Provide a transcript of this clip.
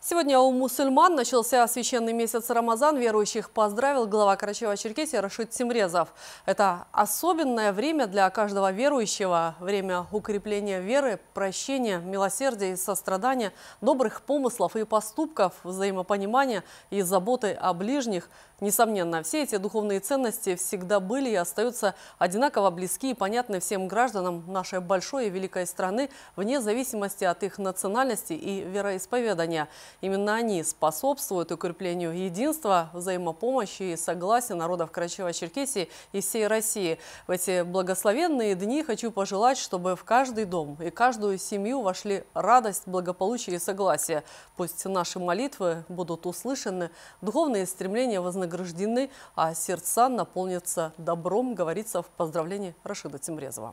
Сегодня у мусульман начался священный месяц Рамазан. Верующих поздравил глава Карачева-Черкесии Рашид Семрезов. Это особенное время для каждого верующего. Время укрепления веры, прощения, милосердия и сострадания, добрых помыслов и поступков, взаимопонимания и заботы о ближних. Несомненно, все эти духовные ценности всегда были и остаются одинаково близки и понятны всем гражданам нашей большой и великой страны, вне зависимости от их национальности и вероисповедания – Именно они способствуют укреплению единства, взаимопомощи и согласия народов Карачева-Черкесии и всей России. В эти благословенные дни хочу пожелать, чтобы в каждый дом и каждую семью вошли радость, благополучие и согласие. Пусть наши молитвы будут услышаны, духовные стремления вознаграждены, а сердца наполнятся добром, говорится в поздравлении Рашида Тимрезова.